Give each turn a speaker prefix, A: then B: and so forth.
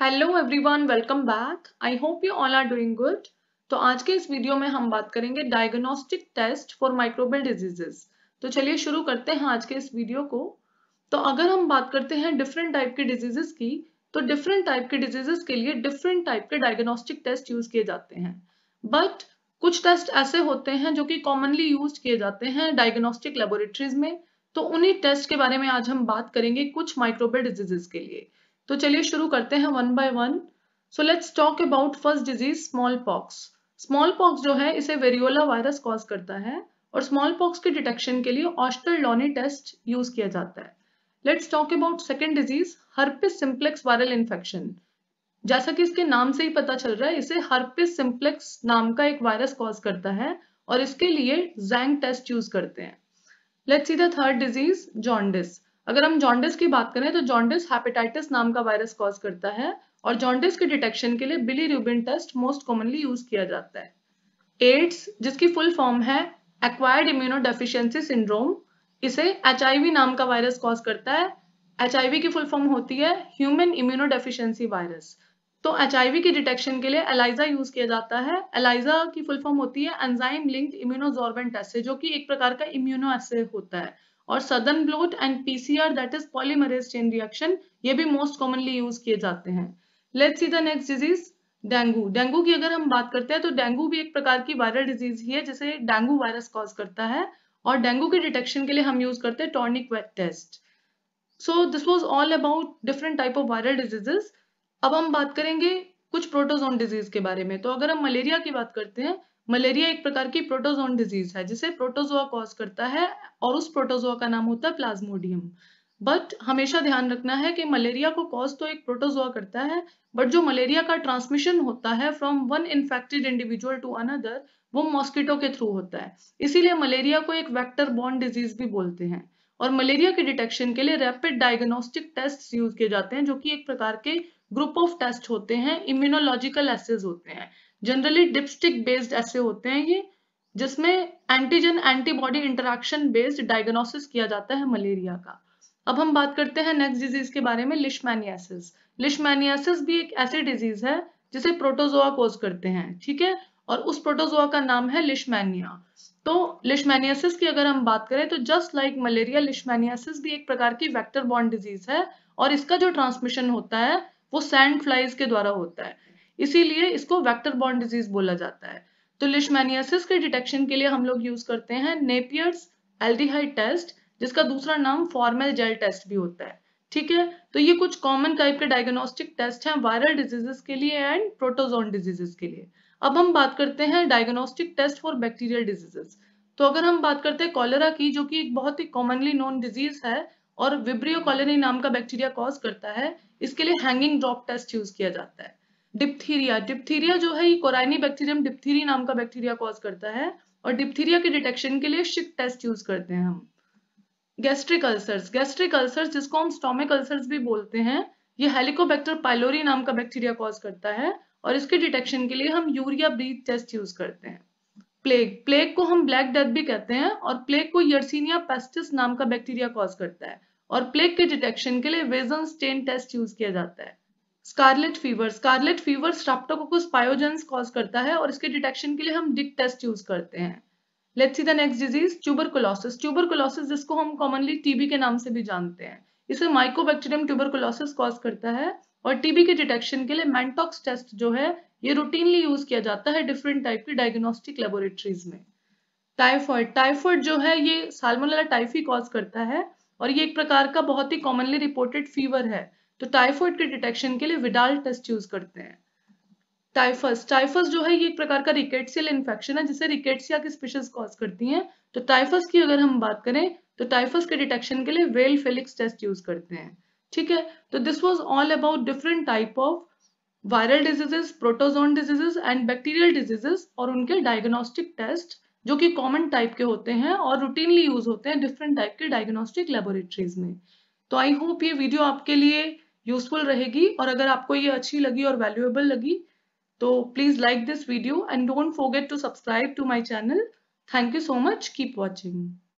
A: hello everyone welcome back I hope you all are doing good तो आज के इस वीडियो में हम बात करेंगे diagnostic test for microbial diseases तो चलिए शुरू करते हैं आज के इस वीडियो को तो अगर हम बात करते हैं डिफरेंट टाइप के डिजीजेस की तो डिफरेंट टाइप के डिजीजेस के लिए डिफरेंट टाइप के डायग्नोस्टिक टेस्ट यूज किए जाते हैं बट कुछ टेस्ट ऐसे होते हैं जो कि कॉमनली यूज किए जाते हैं डायग्नोस्टिक लेबोरेटरीज में तो उन्हीं टेस्ट के बारे में आज हम बात करेंगे कुछ माइक्रोबल डिजीजेस के लिए तो चलिए शुरू करते हैं one by one so let's talk about first disease smallpox smallpox जो है इसे वेरियोला वायरस कॉज करता है और स्मॉल पॉक्स के डिटेक्शन के लिए ऑस्टर लॉनी टेस्ट यूज किया जाता है let's talk about second disease herpes simplex viral infection जैसा कि इसके नाम से ही पता चल रहा है इसे हर्पिस सिंप्लेक्स नाम का एक वायरस कॉज करता है और इसके लिए जैंग टेस्ट यूज करते हैं let's see the third disease jaundice अगर हम जॉन्डिस की बात करें तो जॉन्डिस हेपेटाइटिस नाम का वायरस कॉज करता है और जॉन्डिस के डिटेक्शन के लिए bilirubin test most commonly use किया जाता है एड्स जिसकी फुल फॉर्म है एक्वायर्ड इम्यूनो सिंड्रोम इसे एच नाम का वायरस कॉज करता है एच की फुल फॉर्म होती है ह्यूमन इम्यूनो वायरस तो एच के डिटेक्शन के लिए एलाइजा यूज किया जाता है एलाइजा की फुल फॉर्म होती है एंजाइम लिंक्ड इम्यूनोजॉर्बेंट एसे जो कि एक प्रकार का इम्यूनो एसे होता है और southern blot and PCR that is polymerase chain reaction ये भी मोस्ट कॉमनली यूज किए जाते हैं let's see the next disease dengue dengue की अगर हम बात करते हैं तो डेंगू भी एक प्रकार की वायरल डिजीज ही है जिसे डेंगू वायरस कॉज करता है और डेंगू के डिटेक्शन के लिए हम यूज करते हैं tourniquet test so this was all about different type of viral diseases अब हम बात करेंगे कुछ प्रोटोजोन डिजीज के बारे में तो अगर हम मलेरिया की बात करते हैं मलेरिया एक प्रकार की प्रोटोजोन डिजीज है जिसे प्रोटोजोआ कॉज करता है और उस प्रोटोजोआ का नाम होता है प्लाज्मोडियम बट हमेशा ध्यान रखना है कि मलेरिया को कॉज तो एक प्रोटोजोआ करता है बट जो मलेरिया का ट्रांसमिशन होता है from one infected individual to another वो मॉस्किटो के थ्रू होता है इसीलिए मलेरिया को एक वैक्टर बॉन्ड डिजीज भी बोलते हैं और मलेरिया के डिटेक्शन के लिए रैपिड डायग्नोस्टिक टेस्ट यूज किए जाते हैं जो कि एक प्रकार के ग्रुप ऑफ टेस्ट होते हैं इम्यूनोलॉजिकल एसेज होते हैं जनरली डिपस्टिक बेस्ड ऐसे होते हैं ये जिसमें antigen antibody interaction based diagnosis किया जाता है मलेरिया का अब हम बात करते हैं नेक्स्ट डिजीज के बारे में लिशमैनियासिस लिशमैनियासिस भी एक ऐसी डिजीज है जिसे प्रोटोजोआ कोज करते हैं ठीक है और उस प्रोटोजोआ का नाम है लिशमैनिया तो लिशमैनियासिस की अगर हम बात करें तो जस्ट लाइक मलेरिया लिशमैनियासिस भी एक प्रकार की वैक्टर बॉन्ड डिजीज है और इसका जो ट्रांसमिशन होता है वो सैंड फ्लाइज के द्वारा होता है इसीलिए इसको वेक्टर बॉन्ड डिजीज बोला जाता है तो लिशमैनियासिस के डिटेक्शन के लिए हम लोग यूज करते हैं नेपियर्स एल्डिहाइड टेस्ट जिसका दूसरा नाम फॉर्मल जेल टेस्ट भी होता है ठीक है तो ये कुछ कॉमन टाइप के डायग्नोस्टिक टेस्ट हैं वायरल डिजीजेस के लिए एंड प्रोटोजोन डिजीजेस के लिए अब हम बात करते हैं diagnostic test for bacterial diseases तो अगर हम बात करते हैं कॉलरा की जो कि एक बहुत ही कॉमनली नोन डिजीज है और विब्रियो कॉलोनी नाम का बैक्टीरिया कॉज करता है इसके लिए हैंगिंग ड्रॉप टेस्ट यूज किया जाता है डिप्थीरिया डिप्थीरिया जो है ये कोराइनी बैक्टीरियम डिप्थीरी नाम का बैक्टीरिया कॉज करता है और डिप्थीरिया के डिटेक्शन के लिए शिक टेस्ट यूज करते हैं हम गैस्ट्रिक अल्सर्स गैस्ट्रिक अल्सर्स जिसको हम स्टोमिक अल्सर्स भी बोलते हैं ये हेलिकोबैक्टर पाइलोरी नाम का बैक्टीरिया कॉज करता है और इसके डिटेक्शन के लिए हम यूरिया ब्रीथ टेस्ट यूज करते हैं प्लेग प्लेग को हम ब्लैक डेथ भी कहते हैं और प्लेग को यर्सिनिया पेस्टिस नाम का बैक्टीरिया कॉज करता है और प्लेग के डिटेक्शन के लिए वेजन स्टेन टेस्ट यूज किया जाता है scarlet fever scarlet fever streptococcus pyogenes cause करता है और इसके डिटेक्शन के लिए हम डिक टेस्ट यूज करते हैं let's see the next disease tuberculosis tuberculosis जिसको हम कॉमनली टीबी के नाम से भी जानते हैं इसे माइकोबैक्टीरियम ट्यूबरकुलोसिस कॉज करता है और टीबी के डिटेक्शन के लिए मैंटॉक्स टेस्ट जो है ये रूटीनली यूज किया जाता है डिफरेंट टाइप की डायग्नोस्टिक लेबोरेटरीज में टाइफॉइड टाइफॉइड जो है ये साल्मोनेला टाइफी कॉज करता है और ये एक प्रकार का बहुत ही कॉमनली रिपोर्टेड फीवर है तो टाइफॉइड के डिटेक्शन के लिए विडाल टेस्ट यूज करते हैं टाइफस टाइफस जो है ये एक प्रकार का रिकेटसियल इन्फेक्शन है जिसे रिकेटसिया की स्पीशीज कॉज करती हैं तो टाइफस की अगर हम बात करें तो टाइफस के डिटेक्शन के लिए वेल फेलिक्स टेस्ट यूज करते हैं ठीक है तो this was all about different type of viral diseases protozoan diseases and bacterial diseases और उनके डायग्नोस्टिक टेस्ट जो कि कॉमन टाइप के होते हैं और रूटीनली यूज होते हैं डिफरेंट टाइप के डायग्नोस्टिक लेबोरेटरीज में तो आई होप ये वीडियो आपके लिए यूजफुल रहेगी और अगर आपको ये अच्छी लगी और वैल्यूएबल लगी तो please like this video and don't forget to subscribe to my channel thank you so much keep watching